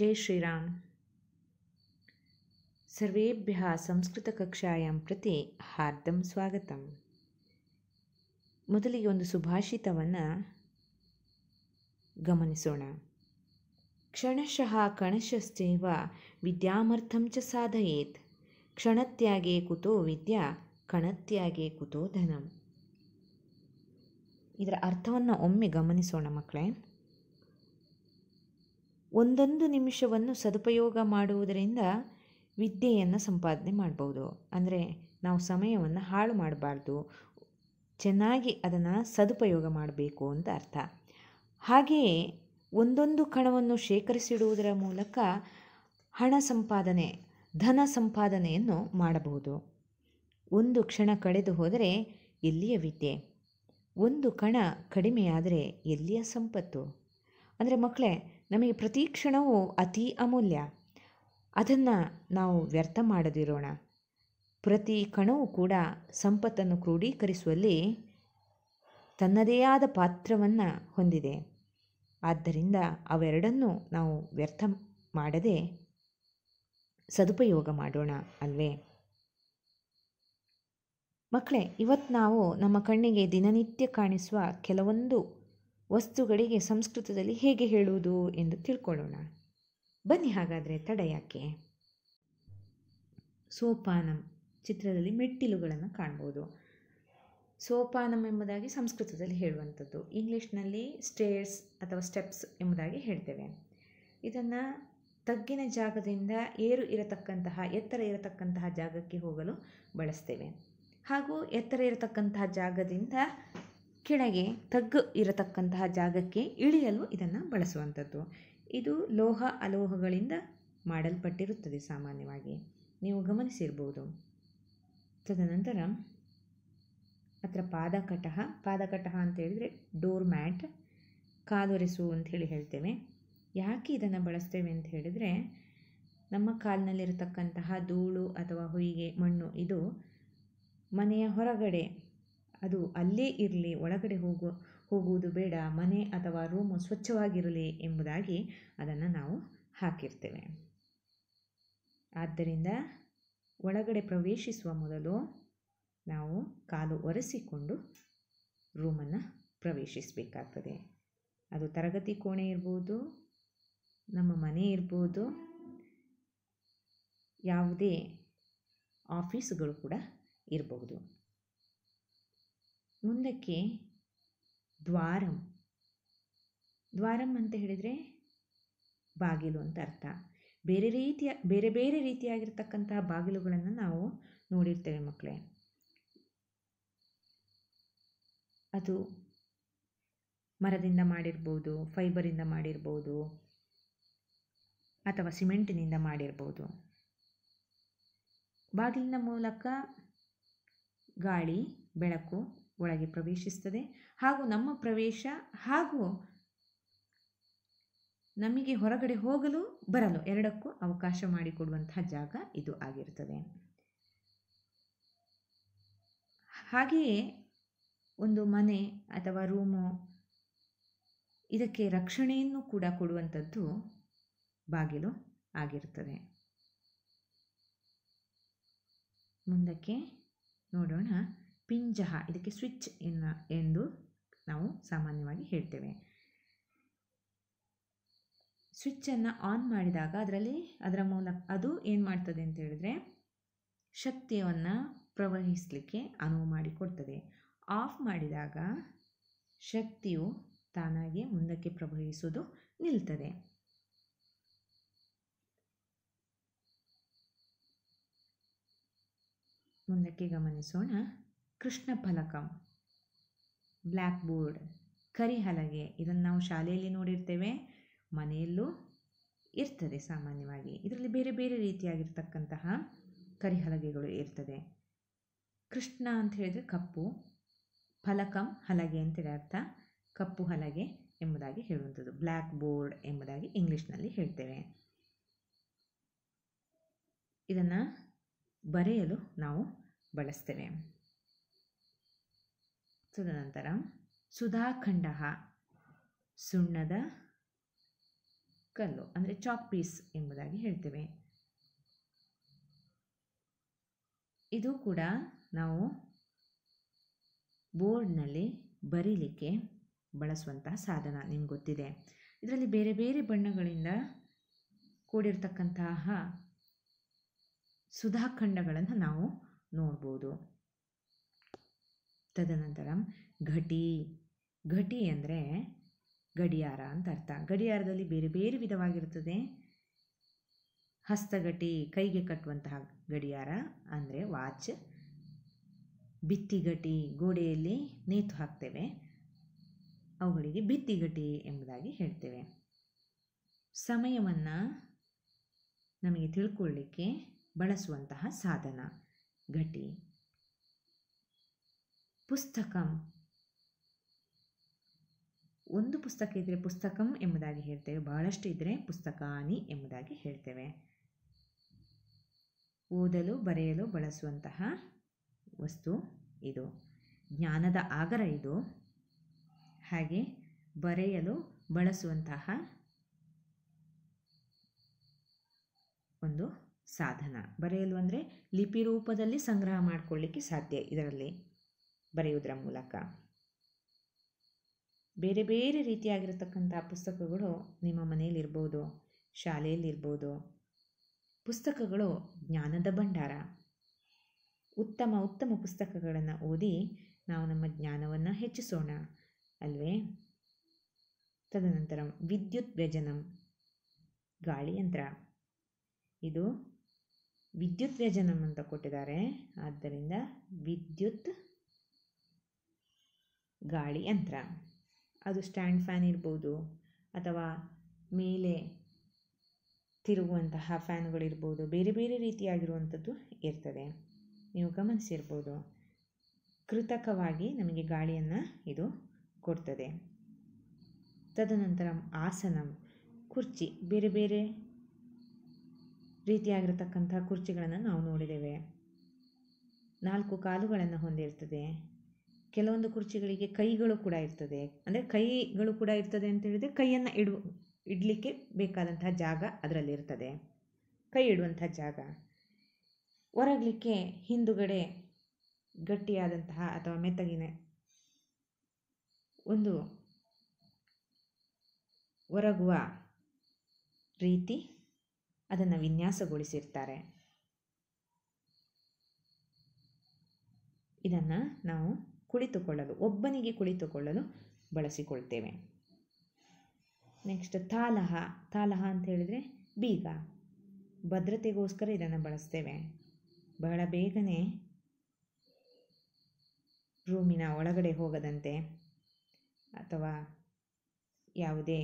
ಜೈ ಶ್ರೀರಾಮ್ सर्वेभ्यः ಸಂಸ್ಕೃತಕಕ್ಷಾಂ ಪ್ರತಿ ಹಾರ್ದಂ ಸ್ವಾಗತ ಮೊದಲಿಗೆ ಒಂದು ಸುಭಾಷಿತವನ್ನು ಗಮನಿಸೋಣ ಕ್ಷಣಶಃ ಕಣಶಸ್ತೇವ ವಿದ್ಯಾಮರ್ಥಂ ಚ ಸಾಧಯೇತ್ ಕ್ಷಣತ್ಯಾಗೇ ಕುತೋ ವಿದ್ಯಾ ಕಣತ್ಯಾಗೇ ಕುತೋ ಧನಂ ಇದರ ಅರ್ಥವನ್ನು ಒಮ್ಮೆ ಗಮನಿಸೋಣ ಮಕ್ಕಳೇ ಒಂದೊಂದು ನಿಮಿಷವನ್ನು ಸದುಪಯೋಗ ಮಾಡುವುದರಿಂದ ವಿದ್ಯೆಯನ್ನು ಸಂಪಾದನೆ ಮಾಡ್ಬೋದು ಅಂದರೆ ನಾವು ಸಮಯವನ್ನು ಹಾಳು ಮಾಡಬಾರ್ದು ಚೆನ್ನಾಗಿ ಅದನ್ನು ಸದುಪಯೋಗ ಮಾಡಬೇಕು ಅಂತ ಅರ್ಥ ಹಾಗೆಯೇ ಒಂದೊಂದು ಕಣವನ್ನು ಶೇಖರಿಸಿಡುವುದರ ಮೂಲಕ ಹಣ ಸಂಪಾದನೆ ಧನ ಸಂಪಾದನೆಯನ್ನು ಮಾಡಬಹುದು ಒಂದು ಕ್ಷಣ ಕಳೆದು ಹೋದರೆ ಎಲ್ಲಿಯ ವಿದ್ಯೆ ಒಂದು ಕಣ ಕಡಿಮೆಯಾದರೆ ಎಲ್ಲಿಯ ಸಂಪತ್ತು ಅಂದರೆ ಮಕ್ಕಳೇ ನಮಗೆ ಪ್ರತಿ ಕ್ಷಣವೂ ಅತಿ ಅಮೂಲ್ಯ ಅದನ್ನು ನಾವು ವ್ಯರ್ಥ ಮಾಡದಿರೋಣ ಪ್ರತಿ ಕಣವೂ ಕೂಡ ಸಂಪತ್ತನ್ನು ಕ್ರೋಢೀಕರಿಸುವಲ್ಲಿ ತನ್ನದೇ ಆದ ಪಾತ್ರವನ್ನು ಹೊಂದಿದೆ ಆದ್ದರಿಂದ ಅವೆರಡನ್ನೂ ನಾವು ವ್ಯರ್ಥ ಮಾಡದೆ ಸದುಪಯೋಗ ಮಾಡೋಣ ಅಲ್ವೇ ಮಕ್ಕಳೇ ಇವತ್ತು ನಾವು ನಮ್ಮ ಕಣ್ಣಿಗೆ ದಿನನಿತ್ಯ ಕಾಣಿಸುವ ಕೆಲವೊಂದು ವಸ್ತುಗಳಿಗೆ ಸಂಸ್ಕೃತದಲ್ಲಿ ಹೇಗೆ ಹೇಳುವುದು ಎಂದು ತಿಳ್ಕೊಳ್ಳೋಣ ಬನ್ನಿ ಹಾಗಾದರೆ ತಡ ಯಾಕೆ ಸೋಪಾನಂ ಚಿತ್ರದಲ್ಲಿ ಮೆಟ್ಟಿಲುಗಳನ್ನು ಕಾಣ್ಬೋದು ಸೋಪಾನಂ ಎಂಬುದಾಗಿ ಸಂಸ್ಕೃತದಲ್ಲಿ ಹೇಳುವಂಥದ್ದು ಇಂಗ್ಲೀಷ್ನಲ್ಲಿ ಸ್ಟೇರ್ಸ್ ಅಥವಾ ಸ್ಟೆಪ್ಸ್ ಎಂಬುದಾಗಿ ಹೇಳ್ತೇವೆ ಇದನ್ನು ತಗ್ಗಿನ ಜಾಗದಿಂದ ಏರು ಇರತಕ್ಕಂತಹ ಎತ್ತರ ಇರತಕ್ಕಂತಹ ಜಾಗಕ್ಕೆ ಹೋಗಲು ಬಳಸ್ತೇವೆ ಹಾಗೂ ಎತ್ತರ ಇರತಕ್ಕಂತಹ ಜಾಗದಿಂದ ಕೆಳಗೆ ತಗ್ಗು ಇರತಕ್ಕಂತಹ ಜಾಗಕ್ಕೆ ಇಳಿಯಲು ಇದನ್ನು ಬಳಸುವಂಥದ್ದು ಇದು ಲೋಹ ಅಲೋಹಗಳಿಂದ ಮಾಡಲ್ಪಟ್ಟಿರುತ್ತದೆ ಸಾಮಾನ್ಯವಾಗಿ ನೀವು ಗಮನಿಸಿರ್ಬೋದು ತದನಂತರ ಹತ್ರ ಪಾದಕಟಹ ಪಾದಕಟಹ ಅಂತ ಹೇಳಿದರೆ ಡೋರ್ ಮ್ಯಾಟ್ ಕಾಲೊರೆಸು ಹೇಳಿ ಹೇಳ್ತೇವೆ ಯಾಕೆ ಇದನ್ನು ಬಳಸ್ತೇವೆ ಅಂತ ಹೇಳಿದರೆ ನಮ್ಮ ಕಾಲಿನಲ್ಲಿರತಕ್ಕಂತಹ ಧೂಳು ಅಥವಾ ಹುಯಿಗೆ ಮಣ್ಣು ಇದು ಮನೆಯ ಹೊರಗಡೆ ಅದು ಅಲ್ಲೇ ಇರಲಿ ಒಳಗಡೆ ಹೋಗು ಹೋಗುವುದು ಬೇಡ ಮನೆ ಅಥವಾ ರೂಮು ಸ್ವಚ್ಛವಾಗಿರಲಿ ಎಂಬುದಾಗಿ ಅದನ್ನು ನಾವು ಹಾಕಿರ್ತೇವೆ ಆದ್ದರಿಂದ ಒಳಗಡೆ ಪ್ರವೇಶಿಸುವ ಮೊದಲು ನಾವು ಕಾಲು ಒರೆಸಿಕೊಂಡು ರೂಮನ್ನು ಪ್ರವೇಶಿಸಬೇಕಾಗ್ತದೆ ಅದು ತರಗತಿ ಕೋಣೆ ಇರ್ಬೋದು ನಮ್ಮ ಮನೆ ಇರ್ಬೋದು ಯಾವುದೇ ಆಫೀಸ್ಗಳು ಕೂಡ ಇರಬಹುದು ಮುಂದಕ್ಕೆ ದ್ವಾರಂ ದ್ವಾರಂ ಅಂತ ಹೇಳಿದರೆ ಬಾಗಿಲು ಅಂತ ಅರ್ಥ ಬೇರೆ ರೀತಿಯ ಬೇರೆ ಬೇರೆ ರೀತಿಯಾಗಿರ್ತಕ್ಕಂತಹ ಬಾಗಿಲುಗಳನ್ನು ನಾವು ನೋಡಿರ್ತೇವೆ ಮಕ್ಕಳೇ ಅದು ಮರದಿಂದ ಮಾಡಿರ್ಬೋದು ಫೈಬರಿಂದ ಮಾಡಿರ್ಬೋದು ಅಥವಾ ಸಿಮೆಂಟಿನಿಂದ ಮಾಡಿರ್ಬೋದು ಬಾಗಿಲಿನ ಮೂಲಕ ಗಾಳಿ ಬೆಳಕು ಒಳಗೆ ಪ್ರವೇಶಿಸ್ತದೆ ಹಾಗೂ ನಮ್ಮ ಪ್ರವೇಶ ಹಾಗೂ ನಮಗೆ ಹೊರಗಡೆ ಹೋಗಲು ಬರಲು ಎರಡಕ್ಕೂ ಅವಕಾಶ ಮಾಡಿಕೊಡುವಂತಹ ಜಾಗ ಇದು ಆಗಿರುತ್ತದೆ ಹಾಗೆಯೇ ಒಂದು ಮನೆ ಅಥವಾ ರೂಮು ಇದಕ್ಕೆ ರಕ್ಷಣೆಯನ್ನು ಕೂಡ ಕೊಡುವಂಥದ್ದು ಬಾಗಿಲು ಆಗಿರುತ್ತದೆ ಮುಂದಕ್ಕೆ ನೋಡೋಣ ಪಿಂಜಹ ಇದಕ್ಕೆ ಸ್ವಿಚ್ ಎನ್ನ ಎಂದು ನಾವು ಸಾಮಾನ್ಯವಾಗಿ ಹೇಳ್ತೇವೆ ಸ್ವಿಚ್ಚನ್ನು ಆನ್ ಮಾಡಿದಾಗ ಅದರಲ್ಲಿ ಅದರ ಮೂಲಕ ಅದು ಏನು ಮಾಡ್ತದೆ ಅಂತ ಹೇಳಿದ್ರೆ ಶಕ್ತಿಯನ್ನು ಪ್ರವಹಿಸಲಿಕ್ಕೆ ಅನುವು ಮಾಡಿಕೊಡ್ತದೆ ಆಫ್ ಮಾಡಿದಾಗ ಶಕ್ತಿಯು ತಾನಾಗಿ ಮುಂದಕ್ಕೆ ಪ್ರವಹಿಸುವುದು ನಿಲ್ತದೆ ಮುಂದಕ್ಕೆ ಗಮನಿಸೋಣ ಕೃಷ್ಣ ಫಲಕಂ ಬ್ಲ್ಯಾಕ್ ಬೋರ್ಡ್ ಕರಿ ಹಲಗೆ ಇದನ್ನು ನಾವು ಶಾಲೆಯಲ್ಲಿ ನೋಡಿರ್ತೇವೆ ಮನೆಯಲ್ಲೂ ಇರ್ತದೆ ಸಾಮಾನ್ಯವಾಗಿ ಇದರಲ್ಲಿ ಬೇರೆ ಬೇರೆ ರೀತಿಯಾಗಿರ್ತಕ್ಕಂತಹ ಕರಿಹಲಗೆಗಳು ಇರ್ತದೆ ಕೃಷ್ಣ ಅಂತ ಹೇಳಿದರೆ ಕಪ್ಪು ಫಲಕಂ ಹಲಗೆ ಅಂತೇಳಿ ಅರ್ಥ ಕಪ್ಪು ಹಲಗೆ ಎಂಬುದಾಗಿ ಹೇಳುವಂಥದ್ದು ಬ್ಲ್ಯಾಕ್ ಬೋರ್ಡ್ ಎಂಬುದಾಗಿ ಇಂಗ್ಲೀಷ್ನಲ್ಲಿ ಹೇಳ್ತೇವೆ ಇದನ್ನು ಬರೆಯಲು ನಾವು ಬಳಸ್ತೇವೆ ತದನಂತರ ಸುಧಾಖಂಡ ಸುಣ್ಣದ ಕಲ್ಲು ಅಂದರೆ ಚಾಕ್ ಪೀಸ್ ಎಂಬುದಾಗಿ ಹೇಳ್ತೇವೆ ಇದು ಕೂಡ ನಾವು ಬೋರ್ಡ್ನಲ್ಲಿ ಬರೀಲಿಕ್ಕೆ ಬಳಸುವಂತಹ ಸಾಧನ ನಿಮ್ಗೆ ಗೊತ್ತಿದೆ ಇದರಲ್ಲಿ ಬೇರೆ ಬೇರೆ ಬಣ್ಣಗಳಿಂದ ಕೂಡಿರ್ತಕ್ಕಂತಹ ಸುಧಾಖಂಡಗಳನ್ನು ನಾವು ನೋಡ್ಬೋದು ತದನಂತರ ಘಟಿ ಘಟಿ ಅಂದರೆ ಗಡಿಯಾರ ಅಂತ ಅರ್ಥ ಗಡಿಯಾರದಲ್ಲಿ ಬೇರೆ ಬೇರೆ ವಿಧವಾಗಿರುತ್ತದೆ ಹಸ್ತಘಟಿ ಕೈಗೆ ಕಟ್ಟುವಂತಹ ಗಡಿಯಾರ ಅಂದರೆ ವಾಚ್ ಬಿತ್ತಿಗಟಿ ಗೋಡೆಯಲ್ಲಿ ನೇತು ಹಾಕ್ತೇವೆ ಅವುಗಳಿಗೆ ಬಿತ್ತಿಗಟಿ ಎಂಬುದಾಗಿ ಹೇಳ್ತೇವೆ ಸಮಯವನ್ನು ನಮಗೆ ತಿಳ್ಕೊಳ್ಳಿಕ್ಕೆ ಬಳಸುವಂತಹ ಸಾಧನ ಘಟಿ ಪುಸ್ತಕಂ ಒಂದು ಪುಸ್ತಕ ಇದ್ದರೆ ಪುಸ್ತಕಂ ಎಂಬುದಾಗಿ ಹೇಳ್ತೇವೆ ಬಹಳಷ್ಟು ಇದ್ದರೆ ಪುಸ್ತಕಾನಿ ಎಂಬುದಾಗಿ ಹೇಳ್ತೇವೆ ಓದಲು ಬರೆಯಲು ಬಳಸುವಂತಹ ವಸ್ತು ಇದು ಜ್ಞಾನದ ಆಗರ ಇದು ಹಾಗೆ ಬರೆಯಲು ಬಳಸುವಂತಹ ಒಂದು ಸಾಧನ ಬರೆಯಲು ಅಂದರೆ ಲಿಪಿ ರೂಪದಲ್ಲಿ ಸಂಗ್ರಹ ಮಾಡಿಕೊಳ್ಳಿಕ್ಕೆ ಸಾಧ್ಯ ಇದರಲ್ಲಿ ಬರೆಯುವುದರ ಮೂಲಕ ಬೇರೆ ಬೇರೆ ರೀತಿಯಾಗಿರತಕ್ಕಂಥ ಪುಸ್ತಕಗಳು ನಿಮ್ಮ ಮನೆಯಲ್ಲಿರ್ಬೋದು ಶಾಲೆಯಲ್ಲಿರ್ಬೋದು ಪುಸ್ತಕಗಳು ಜ್ಞಾನದ ಭಂಡಾರ ಉತ್ತಮ ಉತ್ತಮ ಪುಸ್ತಕಗಳನ್ನು ಓದಿ ನಾವು ನಮ್ಮ ಜ್ಞಾನವನ್ನು ಹೆಚ್ಚಿಸೋಣ ಅಲ್ವೇ ತದನಂತರ ವಿದ್ಯುತ್ ವ್ಯಜನಂ ಗಾಳಿಯಂತ್ರ ಇದು ವಿದ್ಯುತ್ ವ್ಯಜನಂ ಅಂತ ಕೊಟ್ಟಿದ್ದಾರೆ ಆದ್ದರಿಂದ ವಿದ್ಯುತ್ ಗಾಳಿ ಯಂತ್ರ ಅದು ಸ್ಟ್ಯಾಂಡ್ ಫ್ಯಾನ್ ಇರ್ಬೋದು ಅಥವಾ ಮೇಲೆ ತಿರುಗುವಂತಹ ಫ್ಯಾನ್ಗಳಿರ್ಬೋದು ಬೇರೆ ಬೇರೆ ರೀತಿಯಾಗಿರುವಂಥದ್ದು ಇರ್ತದೆ ನೀವು ಗಮನಿಸಿರ್ಬೋದು ಕೃತಕವಾಗಿ ನಮಗೆ ಗಾಳಿಯನ್ನು ಇದು ಕೊಡ್ತದೆ ತದನಂತರ ಆಸನ ಕುರ್ಚಿ ಬೇರೆ ಬೇರೆ ರೀತಿಯಾಗಿರತಕ್ಕಂಥ ಕುರ್ಚಿಗಳನ್ನು ನಾವು ನೋಡಿದ್ದೇವೆ ನಾಲ್ಕು ಕಾಲುಗಳನ್ನು ಹೊಂದಿರ್ತದೆ ಕೆಲವೊಂದು ಕುರ್ಚಿಗಳಿಗೆ ಕೈಗಳು ಕೂಡ ಇರ್ತದೆ ಅಂದರೆ ಕೈಗಳು ಕೂಡ ಇರ್ತದೆ ಅಂತ ಹೇಳಿದರೆ ಕೈಯನ್ನು ಇಡು ಇಡಲಿಕ್ಕೆ ಬೇಕಾದಂತಹ ಜಾಗ ಅದರಲ್ಲಿರ್ತದೆ ಕೈ ಇಡುವಂಥ ಜಾಗ ಹೊರಗಲಿಕ್ಕೆ ಹಿಂದುಗಡೆ ಗಟ್ಟಿಯಾದಂತಹ ಅಥವಾ ಮೆತ್ತಗಿನ ಒಂದು ಹೊರಗುವ ರೀತಿ ಅದನ್ನು ವಿನ್ಯಾಸಗೊಳಿಸಿರ್ತಾರೆ ಇದನ್ನು ನಾವು ಕುಳಿತುಕೊಳ್ಳಲು ಒಬ್ಬನಿಗೆ ಕುಳಿತುಕೊಳ್ಳಲು ಬಳಸಿಕೊಳ್ತೇವೆ ನೆಕ್ಸ್ಟ್ ತಾಲಹ ತಾಲಹ ಅಂತ ಹೇಳಿದರೆ ಬೀಗ ಭದ್ರತೆಗೋಸ್ಕರ ಇದನ್ನು ಬಳಸ್ತೇವೆ ಬಹಳ ಬೇಗನೆ ರೂಮಿನ ಒಳಗಡೆ ಹೋಗದಂತೆ ಅಥವಾ ಯಾವುದೇ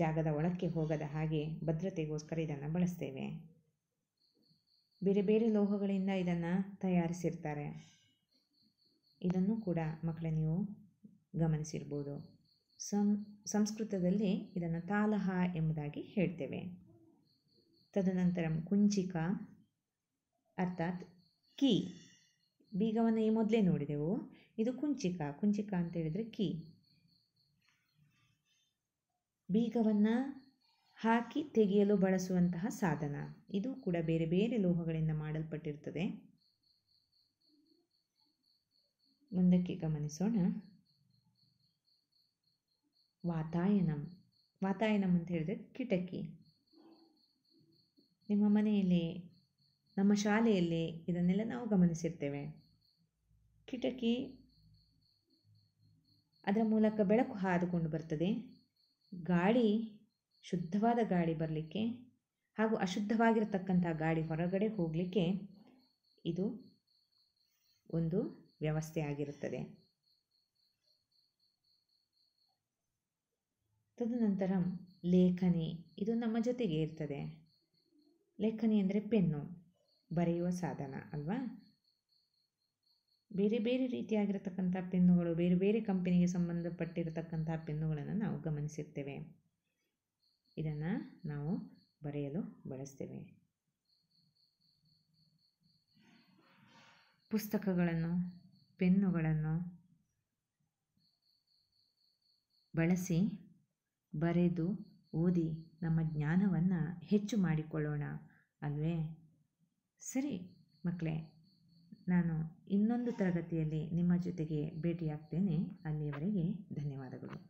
ಜಾಗದ ಒಳಕ್ಕೆ ಹೋಗದ ಹಾಗೆ ಭದ್ರತೆಗೋಸ್ಕರ ಇದನ್ನು ಬಳಸ್ತೇವೆ ಬೇರೆ ಬೇರೆ ಲೋಹಗಳಿಂದ ಇದನ್ನು ತಯಾರಿಸಿರ್ತಾರೆ ಇದನ್ನು ಕೂಡ ಮಕ್ಕಳೇ ನೀವು ಗಮನಿಸಿರ್ಬೋದು ಸಂ ಸಂಸ್ಕೃತದಲ್ಲಿ ಇದನ್ನು ತಾಲಹ ಎಂಬುದಾಗಿ ಹೇಳ್ತೇವೆ ತದನಂತರ ಕುಂಚಿಕ ಅರ್ಥಾತ್ ಕೀ ಬೀಗವನ್ನು ಈ ಮೊದಲೇ ನೋಡಿದೆವು ಇದು ಕುಂಚಿಕ ಕುಂಚಿಕ ಅಂತ ಹೇಳಿದರೆ ಕೀ ಬೀಗವನ್ನು ಹಾಕಿ ತೆಗೆಯಲು ಬಳಸುವಂತಹ ಸಾಧನ ಇದು ಕೂಡ ಬೇರೆ ಬೇರೆ ಲೋಹಗಳಿಂದ ಮಾಡಲ್ಪಟ್ಟಿರ್ತದೆ ಮುಂದಕ್ಕೆ ಗಮನಿಸೋಣ ವಾತಾಯನಂ ವಾತಾಯನಂ ಅಂತ ಹೇಳಿದ್ರೆ ಕಿಟಕಿ ನಿಮ್ಮ ಮನೆಯಲ್ಲಿ ನಮ್ಮ ಶಾಲೆಯಲ್ಲಿ ಇದನ್ನೆಲ್ಲ ನಾವು ಗಮನಿಸಿರ್ತೇವೆ ಕಿಟಕಿ ಅದರ ಮೂಲಕ ಬೆಳಕು ಹಾದುಕೊಂಡು ಬರ್ತದೆ ಗಾಳಿ ಶುದ್ಧವಾದ ಗಾಳಿ ಬರಲಿಕ್ಕೆ ಹಾಗೂ ಅಶುದ್ಧವಾಗಿರತಕ್ಕಂಥ ಗಾಳಿ ಹೊರಗಡೆ ಹೋಗಲಿಕ್ಕೆ ಇದು ಒಂದು ವ್ಯವಸ್ಥೆಯಾಗಿರುತ್ತದೆ ತದನಂತರ ಲೇಖನಿ ಇದು ನಮ್ಮ ಜೊತೆಗೆ ಇರ್ತದೆ ಲೇಖನಿ ಅಂದರೆ ಪೆನ್ನು ಬರೆಯುವ ಸಾಧನ ಅಲ್ವಾ ಬೇರೆ ಬೇರೆ ರೀತಿಯಾಗಿರತಕ್ಕಂಥ ಪೆನ್ನುಗಳು ಬೇರೆ ಬೇರೆ ಕಂಪನಿಗೆ ಸಂಬಂಧಪಟ್ಟಿರತಕ್ಕಂಥ ಪೆನ್ನುಗಳನ್ನು ನಾವು ಗಮನಿಸಿರ್ತೇವೆ ಇದನ್ನು ನಾವು ಬರೆಯಲು ಬಳಸ್ತೇವೆ ಪುಸ್ತಕಗಳನ್ನು ಪೆನ್ನುಗಳನ್ನು ಬಳಸಿ ಬರೆದು ಓದಿ ನಮ್ಮ ಜ್ಞಾನವನ್ನು ಹೆಚ್ಚು ಮಾಡಿಕೊಳ್ಳೋಣ ಅಲ್ವೇ ಸರಿ ಮಕ್ಕಳೇ ನಾನು ಇನ್ನೊಂದು ತರಗತಿಯಲ್ಲಿ ನಿಮ್ಮ ಜೊತೆಗೆ ಭೇಟಿಯಾಗ್ತೇನೆ ಅಲ್ಲಿಯವರೆಗೆ ಧನ್ಯವಾದಗಳು